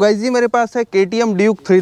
guys तो जी मेरे पास है के टी एम ड्यूक थ्री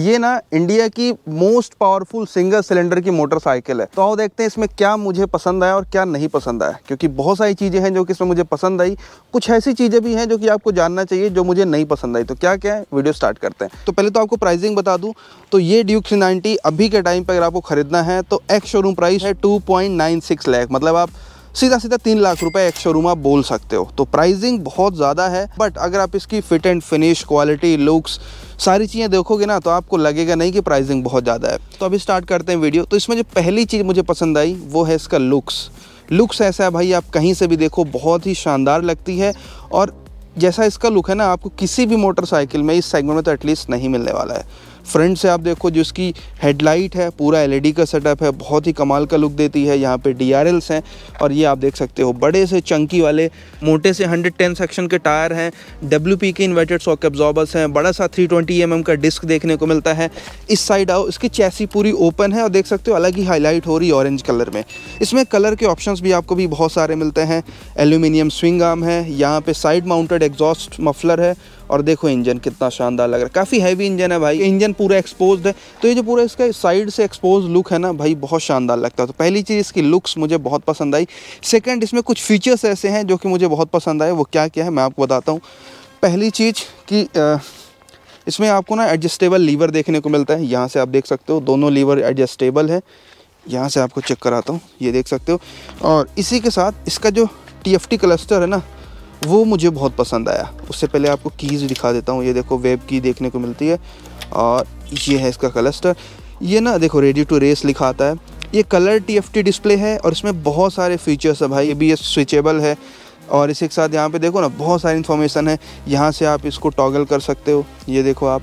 ये ना इंडिया की मोस्ट पावरफुल सिंगल सिलेंडर की मोटरसाइकिल है तो आओ देखते हैं इसमें क्या मुझे पसंद आया और क्या नहीं पसंद आया क्योंकि बहुत सारी चीज़ें हैं जो कि इसमें मुझे पसंद आई कुछ ऐसी चीज़ें भी हैं जो कि आपको जानना चाहिए जो मुझे नहीं पसंद आई तो क्या क्या है वीडियो स्टार्ट करते हैं तो पहले तो आपको प्राइसिंग बता दूँ तो ये ड्यूक थ्री अभी के टाइम पर अगर आपको खरीदना है तो एक्स शोरूम प्राइस है टू पॉइंट मतलब आप सीधा सीधा तीन लाख रुपए एक शोरूम आप बोल सकते हो तो प्राइसिंग बहुत ज़्यादा है बट अगर आप इसकी fit and finish quality looks सारी चीज़ें देखोगे ना तो आपको लगेगा नहीं कि प्राइसिंग बहुत ज़्यादा है तो अभी स्टार्ट करते हैं वीडियो तो इसमें जो पहली चीज़ मुझे पसंद आई वो है इसका लुक्स लुक्स ऐसा है भाई आप कहीं से भी देखो बहुत ही शानदार लगती है और जैसा इसका लुक है ना आपको किसी भी मोटरसाइकिल में इस सेगमेंट में तो एटलीस्ट नहीं मिलने वाला है फ्रंट से आप देखो जिसकी हेडलाइट है पूरा एलईडी का सेटअप है बहुत ही कमाल का लुक देती है यहाँ पे डी हैं और ये आप देख सकते हो बड़े से चंकी वाले मोटे से 110 सेक्शन के टायर हैं डब्ल्यू के इन्वर्टेड सॉक एब्जॉर्बर्स हैं बड़ा सा 320 ट्वेंटी mm का डिस्क देखने को मिलता है इस साइड आओ इसकी चैसी पूरी ओपन है और देख सकते हो अलग ही हाईलाइट हो रही ऑरेंज कलर में इसमें कलर के ऑप्शन भी आपको भी बहुत सारे मिलते हैं एल्यूमिनियम स्विंग आर्म है यहाँ पर साइड माउंटेड एग्जॉस्ट मफलर है और देखो इंजन कितना शानदार लग रहा है काफ़ी हैवी इंजन है भाई इंजन पूरा एक्सपोज है तो ये जो पूरा इसका साइड से एक्सपोज लुक है ना भाई बहुत शानदार लगता है तो पहली चीज़ इसकी लुक्स मुझे बहुत पसंद आई सेकेंड इसमें कुछ फीचर्स ऐसे हैं जो कि मुझे बहुत पसंद आए वो क्या क्या है मैं आपको बताता हूँ पहली चीज़ कि इसमें आपको ना एडजस्टेबल लीवर देखने को मिलता है यहाँ से आप देख सकते हो दोनों लीवर एडजस्टेबल है यहाँ से आपको चेक कराता हूँ ये देख सकते हो और इसी के साथ इसका जो टी क्लस्टर है ना वो मुझे बहुत पसंद आया उससे पहले आपको कीज़ दिखा देता हूँ ये देखो वेब की देखने को मिलती है और ये है इसका क्लस्टर ये ना देखो रेडी टू रेस लिखा आता है ये कलर टी डिस्प्ले है और इसमें बहुत सारे फीचर्स है भाई ये भी ये स्विचेबल है और इसी के साथ यहाँ पे देखो ना बहुत सारी इन्फॉर्मेशन है यहाँ से आप इसको टॉगल कर सकते हो ये देखो आप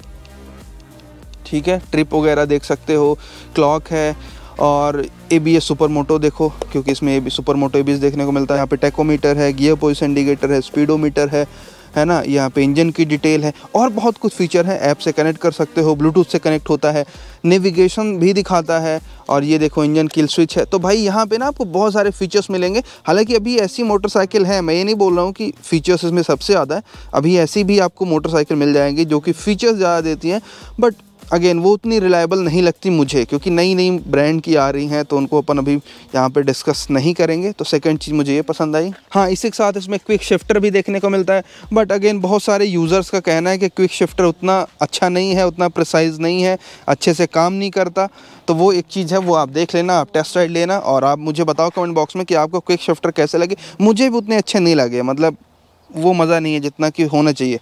ठीक है ट्रिप वगैरह देख सकते हो क्लॉक है और A B S super moto देखो क्योंकि इसमें A B super moto A B S देखने को मिलता है यहाँ पे टेकोमीटर है गियर पोजिशन इंडिकेटर है स्पीडोमीटर है है ना यहाँ पे इंजन की डिटेल है और बहुत कुछ फीचर है ऐप से कनेक्ट कर सकते हो ब्लूटूथ से कनेक्ट होता है नेविगेशन भी दिखाता है और ये देखो इंजन किल स्विच है तो भाई यहाँ पे ना आपको बहुत सारे फीचर्स मिलेंगे हालांकि अभी ऐसी मोटरसाइकिल है मैं ये नहीं बोल रहा हूँ कि फीचर्स इसमें सबसे ज़्यादा है अभी ऐसी भी आपको मोटरसाइकिल मिल जाएंगी जो कि फीचर्स ज़्यादा देती हैं बट अगेन वो उतनी रिलायबल नहीं लगती मुझे क्योंकि नई नई ब्रांड की आ रही हैं तो उनको अपन अभी यहाँ पे डिस्कस नहीं करेंगे तो सेकंड चीज़ मुझे ये पसंद आई हाँ इसी के साथ इसमें क्विक शिफ्टर भी देखने को मिलता है बट अगेन बहुत सारे यूज़र्स का कहना है कि क्विक शिफ्टर उतना अच्छा नहीं है उतना प्रिसाइज नहीं है अच्छे से काम नहीं करता तो वो एक चीज़ है वो आप देख लेना आप टेस्ट राइड लेना और आप मुझे बताओ कमेंट बॉक्स में कि आपको क्विक शिफ्टर कैसे लगे मुझे भी उतने अच्छे नहीं लगे मतलब वो मज़ा नहीं है जितना कि होना चाहिए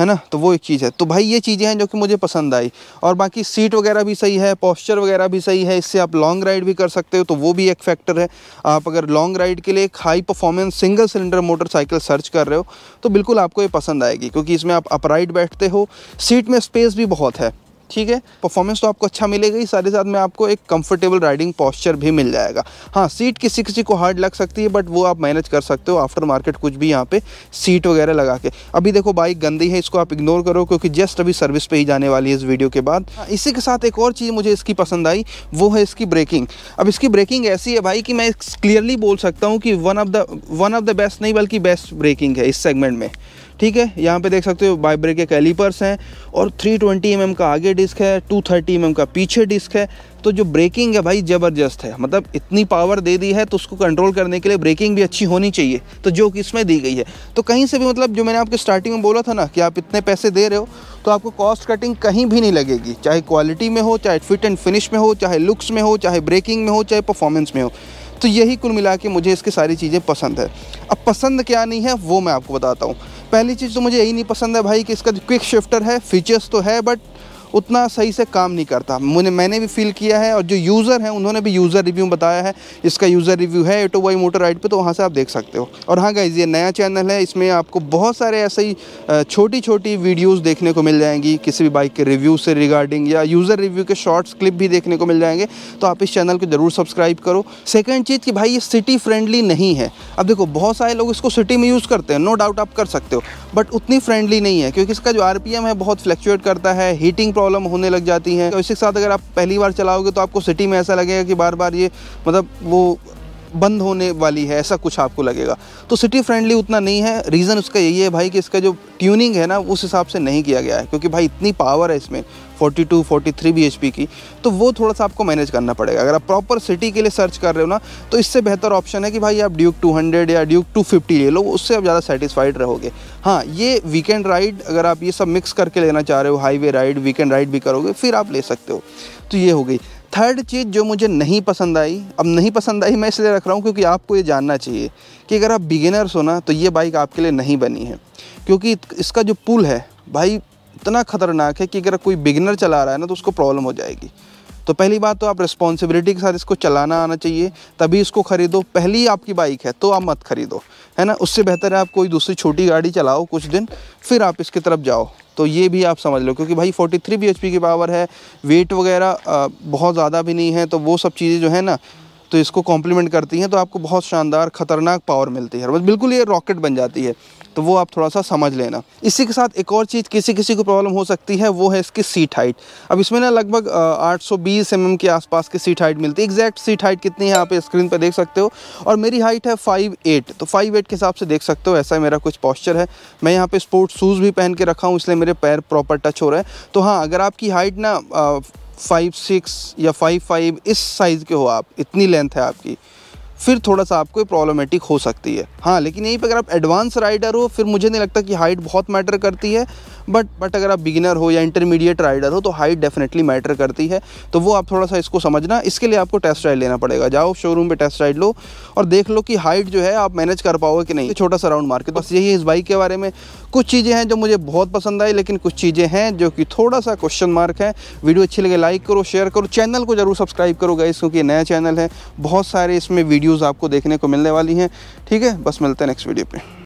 है ना तो वो एक चीज़ है तो भाई ये चीज़ें हैं जो कि मुझे पसंद आई और बाकी सीट वगैरह भी सही है पॉस्चर वगैरह भी सही है इससे आप लॉन्ग राइड भी कर सकते हो तो वो भी एक फैक्टर है आप अगर लॉन्ग राइड के लिए एक high performance single cylinder motorcycle search कर रहे हो तो बिल्कुल आपको ये पसंद आएगी क्योंकि इसमें आप अपराइट बैठते हो सीट में स्पेस भी बहुत है ठीक है परफॉर्मेंस तो आपको अच्छा मिलेगा ही साथ ही साथ में आपको एक कंफर्टेबल राइडिंग पॉस्चर भी मिल जाएगा हाँ सीट किसी किसी को हार्ड लग सकती है बट वो आप मैनेज कर सकते हो आफ्टर मार्केट कुछ भी यहाँ पे सीट वगैरह लगा के अभी देखो बाइक गंदी है इसको आप इग्नोर करो क्योंकि जस्ट अभी सर्विस पे ही जाने वाली है इस वीडियो के बाद हाँ, इसी के साथ एक और चीज़ मुझे इसकी पसंद आई वो है इसकी ब्रेकिंग अब इसकी ब्रेकिंग ऐसी है भाई कि मैं क्लियरली बोल सकता हूँ कि one of the one of the best नहीं बल्कि बेस्ट ब्रेकिंग है इस सेगमेंट में ठीक है यहाँ पे देख सकते हो बाइब्रेक ब्रेक के कैलीपर्स हैं और 320 ट्वेंटी mm का आगे डिस्क है टू थर्टी एम का पीछे डिस्क है तो जो ब्रेकिंग है भाई ज़बरदस्त है मतलब इतनी पावर दे दी है तो उसको कंट्रोल करने के लिए ब्रेकिंग भी अच्छी होनी चाहिए तो जो कि इसमें दी गई है तो कहीं से भी मतलब जो मैंने आपके स्टार्टिंग में बोला था ना कि आप इतने पैसे दे रहे हो तो आपको कॉस्ट कटिंग कहीं भी नहीं लगेगी चाहे क्वालिटी में हो चाहे फिट एंड फिनिश में हो चाहे लुक्स में हो चाहे ब्रेकिंग में हो चाहे परफॉर्मेंस में हो तो यही कुल मिला के मुझे इसकी सारी चीज़ें पसंद है अब पसंद क्या नहीं है वो मैं आपको बताता हूँ पहली चीज़ तो मुझे यही नहीं पसंद है भाई कि इसका क्विक शिफ्टर है फीचर्स तो है बट उतना सही से काम नहीं करता मुझे मैंने भी फील किया है और जो यूज़र हैं उन्होंने भी यूज़र रिव्यू बताया है इसका यूज़र रिव्यू है एटो वाई मोटर राइड पर तो वहाँ से आप देख सकते हो और हाँ गाइज ये नया चैनल है इसमें आपको बहुत सारे ऐसे ही छोटी छोटी वीडियोज़ देखने को मिल जाएंगी किसी भी बाइक के रिव्यू से रिगार्डिंग या यूज़र रिव्यू के शॉर्ट्स क्लिप भी देखने को मिल जाएंगे तो आप इस चैनल को ज़रूर सब्सक्राइब करो सेकेंड चीज़ कि भाई ये सिटी फ्रेंडली नहीं है अब देखो बहुत सारे लोग इसको सिटी में यूज़ करते हैं नो डाउट आप कर सकते हो बट उतनी फ्रेंडली नहीं है क्योंकि इसका जो आर है बहुत फ्लैक्चुएट करता है हीटिंग प्रॉब्लम होने लग जाती हैं तो इसके साथ अगर आप पहली बार चलाओगे तो आपको सिटी में ऐसा लगेगा कि बार बार ये मतलब वो बंद होने वाली है ऐसा कुछ आपको लगेगा तो सिटी फ्रेंडली उतना नहीं है रीज़न उसका यही है भाई कि इसका जो ट्यूनिंग है ना उस हिसाब से नहीं किया गया है क्योंकि भाई इतनी पावर है इसमें 42, 43 bhp की तो वो थोड़ा सा आपको मैनेज करना पड़ेगा अगर आप प्रॉपर सिटी के लिए सर्च कर रहे हो ना तो इससे बेहतर ऑप्शन है कि भाई आप ड्यूक 200 या ड्यूक 250 ले लो उससे आप ज़्यादा सेटिस्फाइड रहोगे हाँ ये वीकेंड राइड अगर आप ये सब मिक्स करके लेना चाह रहे हो हाईवे राइड वीकेंड राइड भी करोगे फिर आप ले सकते हो तो ये हो गई थर्ड चीज़ जो मुझे नहीं पसंद आई अब नहीं पसंद आई मैं इसलिए रख रहा हूँ क्योंकि आपको ये जानना चाहिए कि अगर आप बिगिनर्स हो ना तो ये बाइक आपके लिए नहीं बनी है क्योंकि इसका जो पुल है भाई इतना ख़तरनाक है कि अगर कोई बिगिनर चला रहा है ना तो उसको प्रॉब्लम हो जाएगी तो पहली बात तो आप रिस्पॉन्सिबिलिटी के साथ इसको चलाना आना चाहिए तभी इसको ख़रीदो पहली आपकी बाइक है तो आप मत ख़रीदो है ना उससे बेहतर है आप कोई दूसरी छोटी गाड़ी चलाओ कुछ दिन फिर आप इसकी तरफ जाओ तो ये भी आप समझ लो क्योंकि भाई 43 थ्री बी की पावर है वेट वगैरह बहुत ज़्यादा भी नहीं है तो वो सब चीज़ें जो है ना तो इसको कॉम्प्लीमेंट करती हैं तो आपको बहुत शानदार ख़तरनाक पावर मिलती है बस बिल्कुल ये रॉकेट बन जाती है तो वो आप थोड़ा सा समझ लेना इसी के साथ एक और चीज़ किसी किसी को प्रॉब्लम हो सकती है वो है इसकी सीट हाइट अब इसमें ना लगभग आठ सौ बीस एम mm के आसपास की सीट हाइट मिलती है एग्जैक्ट सीट हाइट कितनी है आप स्क्रीन पर देख सकते हो और मेरी हाइट है फाइव एट तो फाइव एट के हिसाब से देख सकते हो ऐसा मेरा कुछ पॉस्चर है मैं यहाँ पर स्पोर्ट्स शूज़ भी पहन के रखा हूँ इसलिए मेरे पैर प्रॉपर टच हो रहे हैं तो हाँ अगर आपकी हाइट ना फाइव सिक्स या फाइव फाइव इस साइज़ के हो आप इतनी लेंथ है आपकी फिर थोड़ा सा आपको प्रॉब्लमेटिक हो सकती है हाँ लेकिन यहीं पर अगर आप एडवांस राइडर हो फिर मुझे नहीं लगता कि हाइट बहुत मैटर करती है बट बट अगर आप बिगिनर हो या इंटरमीडिएट राइडर हो तो हाइट डेफिनेटली मैटर करती है तो वो आप थोड़ा सा इसको समझना इसके लिए आपको टेस्ट राइड लेना पड़ेगा जाओ शोरूम पर टेस्ट राइड लो और देख लो कि हाइट जो है आप मैनेज कर पाओगे कि नहीं छोटा सा राउंड मार बस यही इस बाइक के बारे में कुछ चीज़ें हैं जो मुझे बहुत पसंद आई लेकिन कुछ चीज़ें हैं जो कि थोड़ा सा क्वेश्चन मार्क है वीडियो अच्छी लगे लाइक करो शेयर करो चैनल को जरूर सब्सक्राइब करो गाइस क्योंकि नया चैनल है बहुत सारे इसमें वीडियो रिव्यूज़ आपको देखने को मिलने वाली हैं ठीक है बस मिलते हैं नेक्स्ट वीडियो पर